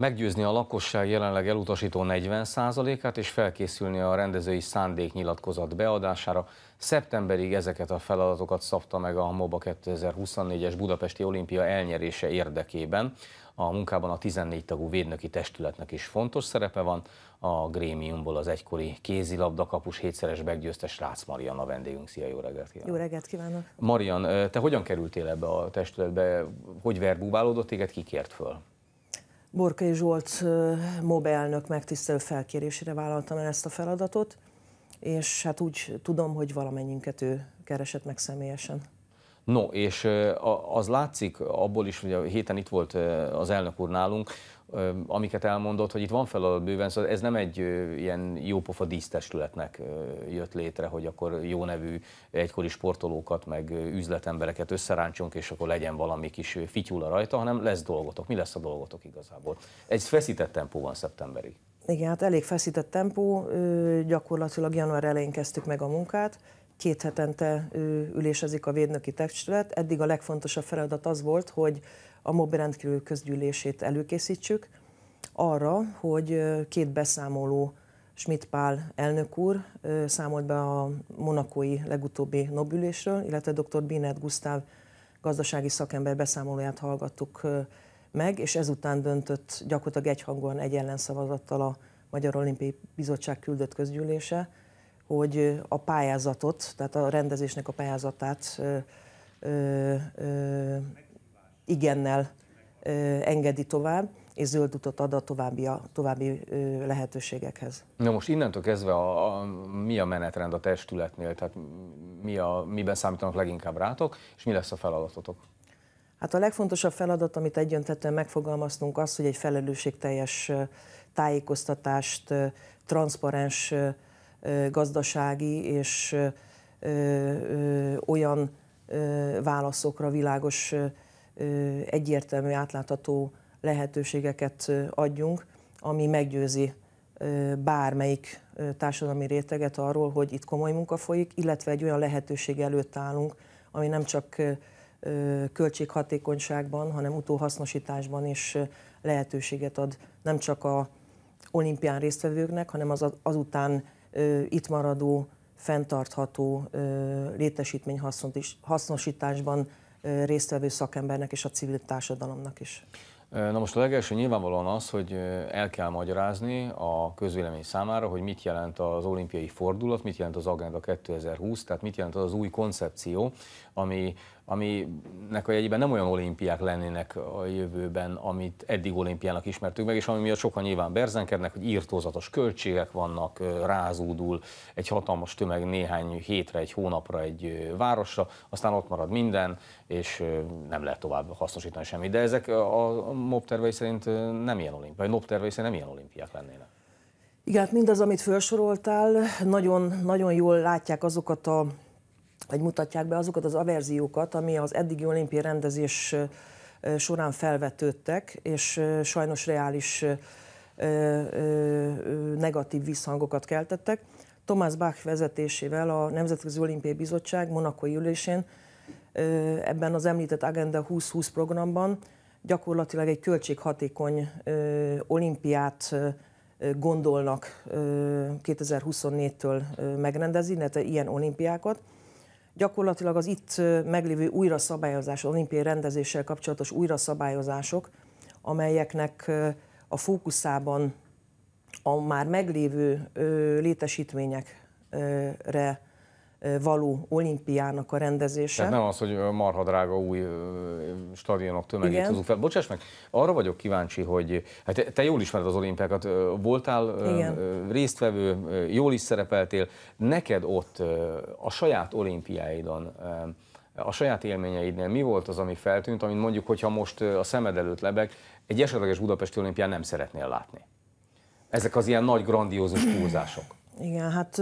meggyőzni a lakosság jelenleg elutasító 40%-át és felkészülni a rendezői szándéknyilatkozat beadására. Szeptemberig ezeket a feladatokat szabta meg a MOBA 2024-es Budapesti Olimpia elnyerése érdekében. A munkában a 14 tagú védnöki testületnek is fontos szerepe van. A grémiumból az egykori kézilabda kapus hétszeres meggyőztes Rácz Marian a vendégünk. Szia, jó reggelt kívánok! Jó reggelt kívánok! Marian, te hogyan kerültél ebbe a testületbe? Hogy verbúválódott téged? Ki kért föl? Borkai Zsolt MOB elnök megtisztelő felkérésére vállaltam el ezt a feladatot, és hát úgy tudom, hogy valamennyinket ő keresett meg személyesen. No, és az látszik abból is, hogy a héten itt volt az elnök úr nálunk, amiket elmondott, hogy itt van feladat bőven, szóval ez nem egy ilyen jópofa dísztestületnek jött létre, hogy akkor jó nevű egykori sportolókat, meg üzletembereket összeráncsunk, és akkor legyen valami kis fityula rajta, hanem lesz dolgotok. Mi lesz a dolgotok igazából? Egy feszített tempó van szeptemberig. Igen, hát elég feszített tempó, gyakorlatilag január elején kezdtük meg a munkát, két hetente ülésezik a védnöki testület. Eddig a legfontosabb feladat az volt, hogy a MOB rendkívül közgyűlését előkészítsük arra, hogy két beszámoló Schmidt Pál elnök úr számolt be a monakói legutóbbi nobülésről, illetve dr. Binet Gusztáv gazdasági szakember beszámolóját hallgattuk meg, és ezután döntött gyakorlatilag egyhangúan egy ellenszavazattal a Magyar Olimpiai Bizottság küldött közgyűlése, hogy a pályázatot, tehát a rendezésnek a pályázatát ö, ö, ö, igennel ö, engedi tovább, és zöld utat ad a további, a, további ö, lehetőségekhez. Na most innentől kezdve a, a, mi a menetrend a testületnél, tehát mi a, miben számítanak leginkább rátok, és mi lesz a feladatotok? Hát a legfontosabb feladat, amit egyöntetően megfogalmaztunk, az, hogy egy felelősségteljes tájékoztatást, transzparens gazdasági és olyan válaszokra világos, egyértelmű, átlátható lehetőségeket adjunk, ami meggyőzi bármelyik társadalmi réteget arról, hogy itt komoly munka folyik, illetve egy olyan lehetőség előtt állunk, ami nem csak költséghatékonyságban, hanem utóhasznosításban is lehetőséget ad nem csak a olimpián résztvevőknek, hanem az azután itt maradó, fenntartható létesítmény hasznosításban résztvevő szakembernek és a civil társadalomnak is. Na most a legelső nyilvánvalóan az, hogy el kell magyarázni a közvélemény számára, hogy mit jelent az olimpiai fordulat, mit jelent az Agenda 2020, tehát mit jelent az, az új koncepció, ami aminek a jegyében nem olyan olimpiák lennének a jövőben, amit eddig olimpiának ismertük meg, és ami miatt sokan nyilván berzenkednek, hogy írtózatos költségek vannak, rázúdul egy hatalmas tömeg néhány hétre, egy hónapra egy városra, aztán ott marad minden, és nem lehet tovább hasznosítani semmit. De ezek a MOB tervei szerint nem ilyen olimpiák, vagy MOB tervei szerint nem ilyen olimpiák lennének. Igen, hát mindaz, amit felsoroltál, nagyon, nagyon jól látják azokat a vagy mutatják be azokat az averziókat, ami az eddigi olimpiai rendezés során felvetődtek, és sajnos reális negatív visszhangokat keltettek. Thomas Bach vezetésével a Nemzetközi Olimpiai Bizottság monakói ülésén ebben az említett Agenda 2020 programban gyakorlatilag egy költséghatékony olimpiát gondolnak 2024-től megrendezni, illetve ilyen olimpiákat gyakorlatilag az itt meglévő újraszabályozás, az olimpiai rendezéssel kapcsolatos újraszabályozások, amelyeknek a fókuszában a már meglévő létesítményekre való olimpiának a rendezése. Tehát nem az, hogy marha drága új stadionok tömegét hozunk fel. Bocsáss meg, arra vagyok kíváncsi, hogy hát te, te jól ismered az olimpiákat, voltál Igen. résztvevő, jól is szerepeltél. Neked ott a saját olimpiáidon a saját élményeidnél mi volt az, ami feltűnt, amit mondjuk, hogyha most a szemed előtt lebeg, egy esetleges Budapesti olimpián nem szeretnél látni? Ezek az ilyen nagy, grandiózus túlzások. Igen, hát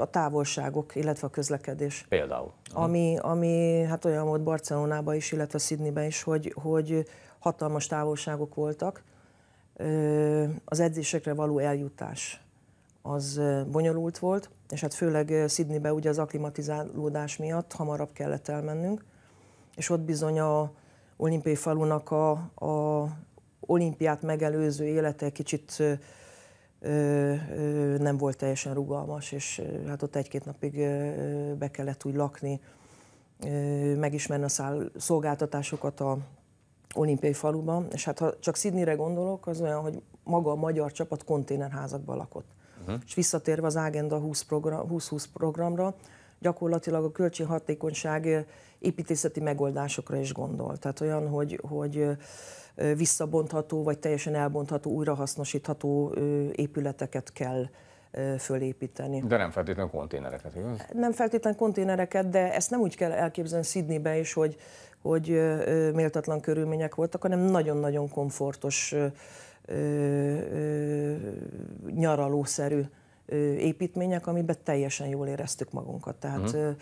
a távolságok, illetve a közlekedés. Például. Ami, ami hát olyan volt Barcelonában is, illetve Sydneyben is, hogy, hogy hatalmas távolságok voltak. Az edzésekre való eljutás az bonyolult volt, és hát főleg Sydneybe ugye az aklimatizálódás miatt hamarabb kellett elmennünk, és ott bizony a olimpiai falunak a, a olimpiát megelőző élete kicsit nem volt teljesen rugalmas, és hát ott egy-két napig be kellett úgy lakni, megismerni a száll, szolgáltatásokat a olimpiai faluban, és hát ha csak Sydneyre gondolok, az olyan, hogy maga a magyar csapat konténerházakban lakott. Uh-huh. És visszatérve az Ágenda 20 program, 20 programra, gyakorlatilag a költséghatékonyság építészeti megoldásokra is gondol. Tehát olyan, hogy, hogy visszabontható, vagy teljesen elbontható, újrahasznosítható épületeket kell fölépíteni. De nem feltétlenül konténereket, igaz? Nem feltétlenül konténereket, de ezt nem úgy kell elképzelni Sydneybe is, hogy, hogy méltatlan körülmények voltak, hanem nagyon-nagyon komfortos, nyaralószerű építmények, amiben teljesen jól éreztük magunkat. Tehát uh-huh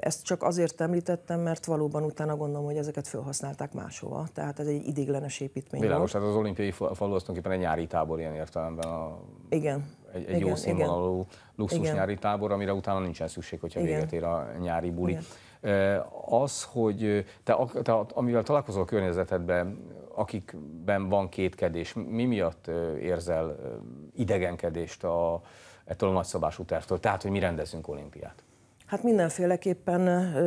ezt csak azért említettem, mert valóban utána gondolom, hogy ezeket felhasználták máshova. Tehát ez egy idéglenes építmény. Világos, tehát az olimpiai falu az egy nyári tábor ilyen értelemben. A... Igen. Egy, egy igen, jó színvonalú igen. luxus igen. nyári tábor, amire utána nincsen szükség, hogyha igen. véget ér a nyári buli. Igen. Az, hogy te, te, amivel találkozol a környezetedben, akikben van kétkedés, mi miatt érzel idegenkedést a, ettől a nagyszabású tervtől? Tehát, hogy mi rendezünk olimpiát? Hát mindenféleképpen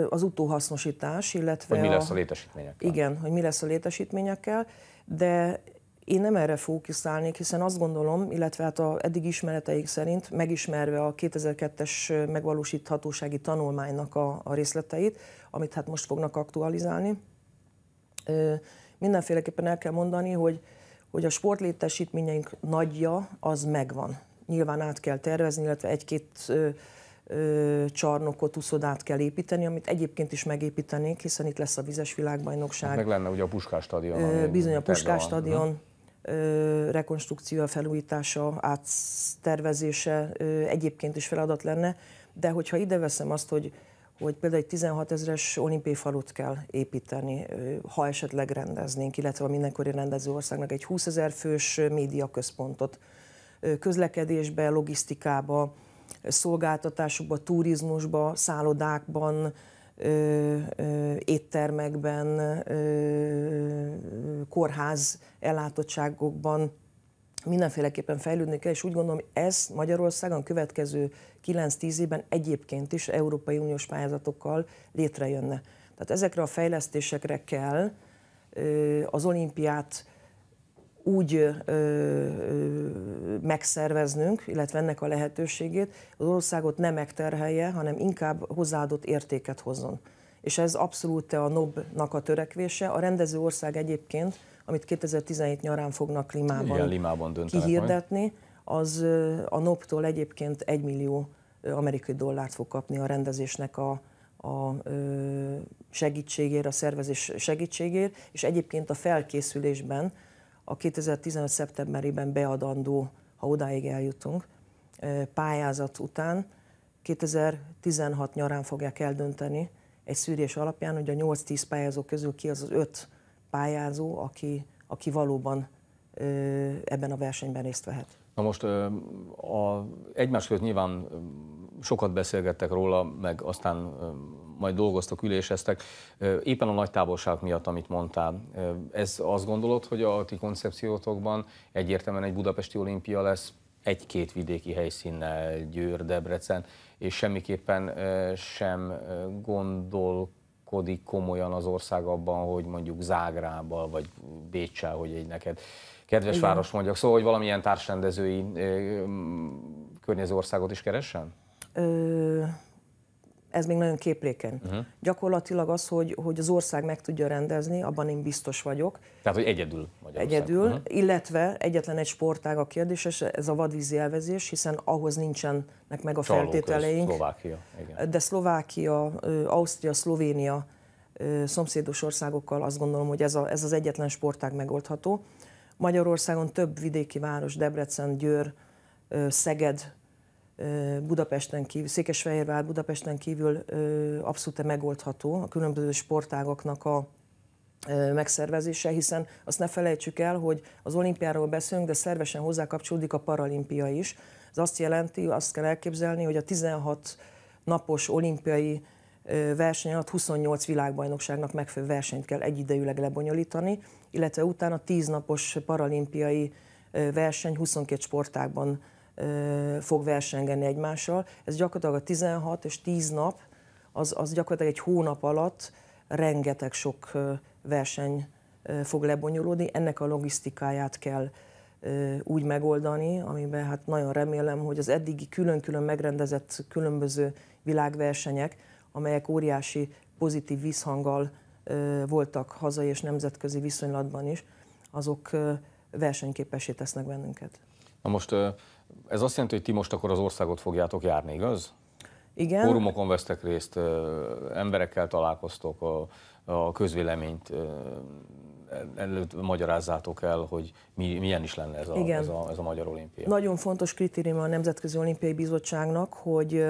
az utóhasznosítás, illetve... Hogy mi lesz a létesítményekkel. Igen, hogy mi lesz a létesítményekkel, de én nem erre fókuszálnék, hiszen azt gondolom, illetve hát a eddig ismereteik szerint, megismerve a 2002-es megvalósíthatósági tanulmánynak a, a részleteit, amit hát most fognak aktualizálni, mindenféleképpen el kell mondani, hogy, hogy a sportlétesítményeink nagyja az megvan. Nyilván át kell tervezni, illetve egy-két ö, csarnokot, uszodát kell építeni, amit egyébként is megépítenénk, hiszen itt lesz a vizes világbajnokság. Hát meg lenne ugye a Puskás stadion. Ö, bizony a Puskás stadion. rekonstrukció, felújítása, áttervezése egyébként is feladat lenne, de hogyha ide veszem azt, hogy hogy például egy 16 ezeres olimpiai falut kell építeni, ha esetleg rendeznénk, illetve a mindenkori rendező országnak egy 20 ezer fős médiaközpontot közlekedésbe, logisztikába, szolgáltatásokban, turizmusban, szállodákban, ö, ö, éttermekben, ö, kórház ellátottságokban mindenféleképpen fejlődni kell, és úgy gondolom, ez Magyarországon következő 9-10 évben egyébként is Európai Uniós pályázatokkal létrejönne. Tehát ezekre a fejlesztésekre kell az olimpiát úgy ö, ö, megszerveznünk, illetve ennek a lehetőségét, az országot ne megterhelje, hanem inkább hozzáadott értéket hozzon. És ez abszolút a NOB-nak a törekvése. A rendező ország egyébként, amit 2017 nyarán fognak Limában, Igen, Limában kihirdetni, majd. az a NOB-tól egyébként 1 millió amerikai dollárt fog kapni a rendezésnek a, a segítségért, a szervezés segítségért, és egyébként a felkészülésben a 2015. szeptemberében beadandó, ha odáig eljutunk, pályázat után 2016 nyarán fogják eldönteni egy szűrés alapján, hogy a 8-10 pályázó közül ki az az 5 pályázó, aki, aki valóban ebben a versenyben részt vehet. Na most a, egymás között nyilván sokat beszélgettek róla, meg aztán majd dolgoztok, üléseztek. Éppen a nagy távolság miatt, amit mondtál, ez azt gondolod, hogy a ti koncepciótokban egyértelműen egy budapesti olimpia lesz, egy-két vidéki helyszínnel, Győr, Debrecen, és semmiképpen sem gondolkodik komolyan az ország abban, hogy mondjuk Zágrába, vagy Bécsel, hogy egy neked kedves Igen. város mondjak. Szóval, hogy valamilyen társrendezői környező országot is keressen? Ö ez még nagyon képlékeny. Uh-huh. Gyakorlatilag az, hogy, hogy az ország meg tudja rendezni, abban én biztos vagyok. Tehát, hogy egyedül Magyarország. Egyedül, uh-huh. illetve egyetlen egy sportág a kérdés, és ez a vadvízi elvezés, hiszen ahhoz nincsenek meg a Csalóköz, feltételeink. Szlovákia, igen. De Szlovákia, Ausztria, Szlovénia, szomszédos országokkal azt gondolom, hogy ez, a, ez az egyetlen sportág megoldható. Magyarországon több vidéki város, Debrecen, Győr, Szeged Budapesten kívül, Székesfehérvár Budapesten kívül abszolút megoldható a különböző sportágaknak a megszervezése, hiszen azt ne felejtsük el, hogy az olimpiáról beszélünk, de szervesen hozzákapcsolódik a paralimpia is. Ez azt jelenti, azt kell elképzelni, hogy a 16 napos olimpiai verseny alatt 28 világbajnokságnak megfelelő versenyt kell egyidejűleg lebonyolítani, illetve utána 10 napos paralimpiai verseny 22 sportágban fog versengeni egymással. Ez gyakorlatilag a 16 és 10 nap, az, az gyakorlatilag egy hónap alatt rengeteg sok verseny fog lebonyolódni. Ennek a logisztikáját kell úgy megoldani, amiben hát nagyon remélem, hogy az eddigi külön-külön megrendezett különböző világversenyek, amelyek óriási pozitív visszhanggal voltak hazai és nemzetközi viszonylatban is, azok versenyképesé tesznek bennünket. Na most ez azt jelenti, hogy ti most akkor az országot fogjátok járni, igaz? Igen. Fórumokon vesztek részt, emberekkel találkoztok, a, a közvéleményt előtt magyarázzátok el, hogy mi, milyen is lenne ez a, Igen. Ez, a, ez a Magyar Olimpia. Nagyon fontos kritérium a Nemzetközi Olimpiai Bizottságnak, hogy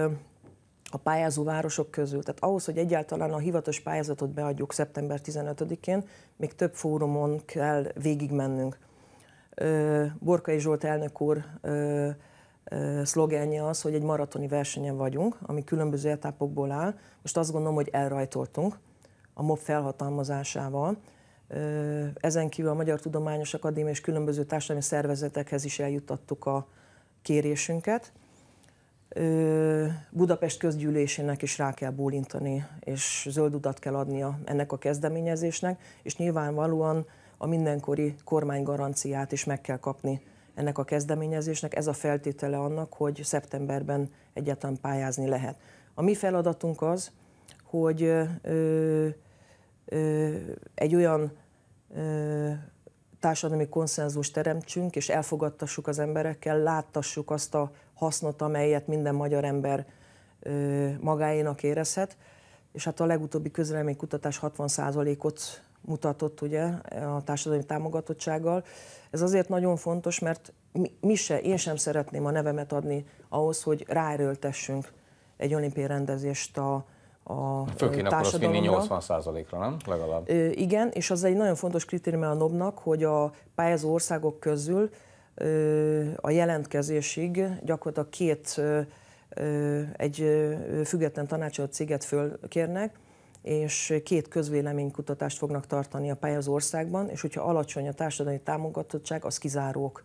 a pályázó városok közül. Tehát ahhoz, hogy egyáltalán a hivatos pályázatot beadjuk szeptember 15-én, még több fórumon kell végigmennünk. Borkai Zsolt elnök úr szlogenje az, hogy egy maratoni versenyen vagyunk, ami különböző etapokból áll. Most azt gondolom, hogy elrajtoltunk a MOB felhatalmazásával. Ezen kívül a Magyar Tudományos Akadémia és különböző társadalmi szervezetekhez is eljuttattuk a kérésünket. Budapest közgyűlésének is rá kell bólintani, és zöld utat kell adnia ennek a kezdeményezésnek, és nyilvánvalóan a mindenkori kormánygaranciát is meg kell kapni ennek a kezdeményezésnek. Ez a feltétele annak, hogy szeptemberben egyáltalán pályázni lehet. A mi feladatunk az, hogy ö, ö, egy olyan ö, társadalmi konszenzus teremtsünk, és elfogadtassuk az emberekkel, láttassuk azt a hasznot, amelyet minden magyar ember ö, magáénak érezhet. És hát a legutóbbi kutatás 60%-ot mutatott ugye a társadalmi támogatottsággal. Ez azért nagyon fontos, mert mi, mi se, én sem szeretném a nevemet adni ahhoz, hogy ráerőltessünk egy olimpiai rendezést a, a Föl kéne akkor vinni 80%-ra, nem? Legalább. Ö, igen, és az egy nagyon fontos kritérium a NOB-nak, hogy a pályázó országok közül ö, a jelentkezésig gyakorlatilag két ö, egy független tanácsadó céget fölkérnek, és két közvéleménykutatást fognak tartani a pályázó országban, és hogyha alacsony a társadalmi támogatottság, az kizárók.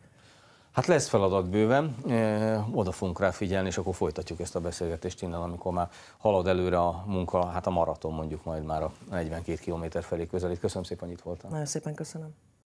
Hát lesz feladat bőven, e, oda fogunk rá figyelni, és akkor folytatjuk ezt a beszélgetést innen, amikor már halad előre a munka, hát a maraton mondjuk majd már a 42 km felé közelít. Köszönöm szépen, hogy itt voltam. Nagyon szépen köszönöm.